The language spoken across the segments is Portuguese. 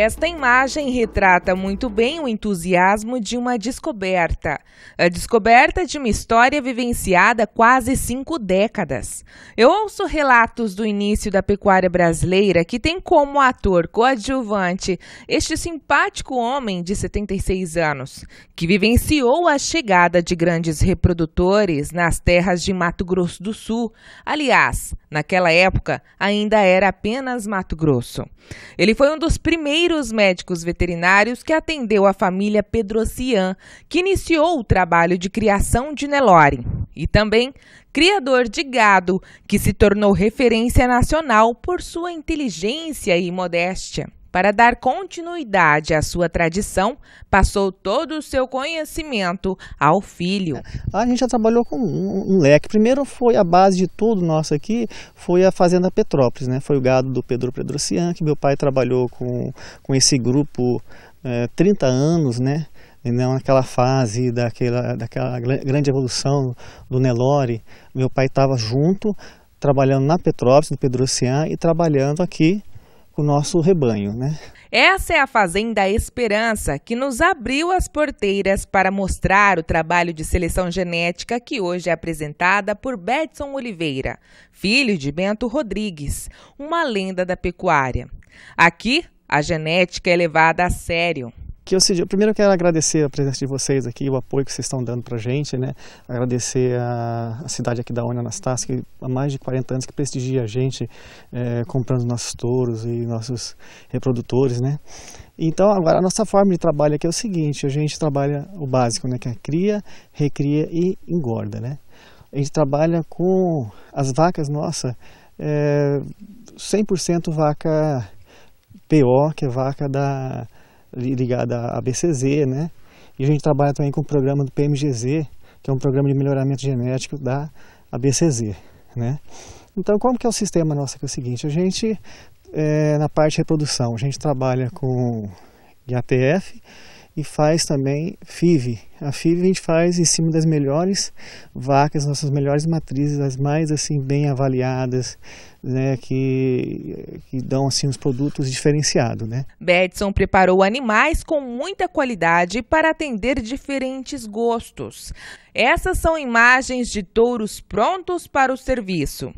Esta imagem retrata muito bem o entusiasmo de uma descoberta. A descoberta de uma história vivenciada quase cinco décadas. Eu ouço relatos do início da pecuária brasileira que tem como ator coadjuvante este simpático homem de 76 anos, que vivenciou a chegada de grandes reprodutores nas terras de Mato Grosso do Sul. Aliás, naquela época ainda era apenas Mato Grosso. Ele foi um dos primeiros os médicos veterinários que atendeu a família Pedrocian, que iniciou o trabalho de criação de Nelore. E também criador de gado, que se tornou referência nacional por sua inteligência e modéstia. Para dar continuidade à sua tradição, passou todo o seu conhecimento ao filho. É, a gente já trabalhou com um, um leque. Primeiro foi a base de tudo nosso aqui, foi a Fazenda Petrópolis, né? Foi o gado do Pedro Pedrocian, que meu pai trabalhou com, com esse grupo é, 30 anos, né? E não fase daquela, daquela grande evolução do Nelore. Meu pai estava junto, trabalhando na Petrópolis, do Pedrocian, e trabalhando aqui o nosso rebanho, né? Essa é a Fazenda Esperança que nos abriu as porteiras para mostrar o trabalho de seleção genética que hoje é apresentada por Betson Oliveira, filho de Bento Rodrigues, uma lenda da pecuária. Aqui, a genética é levada a sério que eu, seja, primeiro eu quero agradecer a presença de vocês aqui, o apoio que vocês estão dando para a gente, né? Agradecer a, a cidade aqui da Ona Anastácia, que há mais de 40 anos que prestigia a gente é, comprando nossos touros e nossos reprodutores, né? Então, agora, a nossa forma de trabalho aqui é o seguinte, a gente trabalha o básico, né? Que é cria, recria e engorda, né? A gente trabalha com as vacas nossa é eh, 100% vaca PO, que é vaca da ligada à BCZ, né? E a gente trabalha também com o programa do PMGZ, que é um programa de melhoramento genético da ABCZ, né? Então, como que é o sistema nosso aqui? É o seguinte, a gente, é, na parte de reprodução, a gente trabalha com IATF, e faz também FIV. A FIV a gente faz em cima das melhores vacas, nossas melhores matrizes, as mais assim bem avaliadas, né, que, que dão assim os produtos diferenciados, né? Betson preparou animais com muita qualidade para atender diferentes gostos. Essas são imagens de touros prontos para o serviço.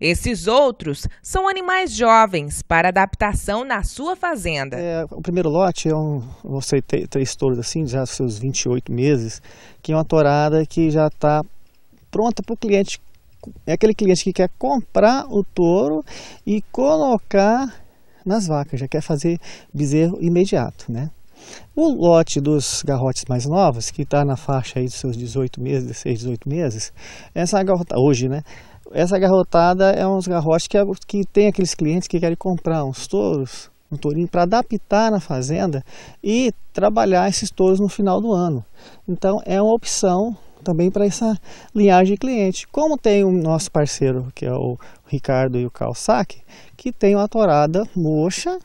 Esses outros são animais jovens para adaptação na sua fazenda. É, o primeiro lote é um, você tem três touros assim, já seus 28 meses, que é uma torada que já está pronta para o cliente. É aquele cliente que quer comprar o touro e colocar nas vacas, já quer fazer bezerro imediato, né? O lote dos garrotes mais novos, que está na faixa aí dos seus 18 meses, 16, 18 meses, essa garrota, hoje, né? Essa garrotada é uns garrotes que, é, que tem aqueles clientes que querem comprar uns touros, um tourinho para adaptar na fazenda e trabalhar esses touros no final do ano. Então é uma opção também para essa linhagem de cliente. Como tem o nosso parceiro, que é o Ricardo e o Calçac, que tem uma torada mocha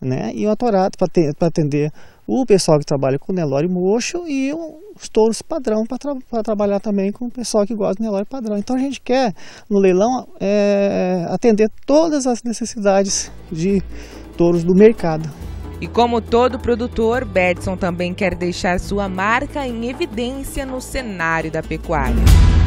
né? E um atorado para atender o pessoal que trabalha com Nelore mocho e os touros padrão para tra trabalhar também com o pessoal que gosta do Nelore padrão. Então a gente quer no leilão é, atender todas as necessidades de touros do mercado. E como todo produtor, Bedson também quer deixar sua marca em evidência no cenário da pecuária.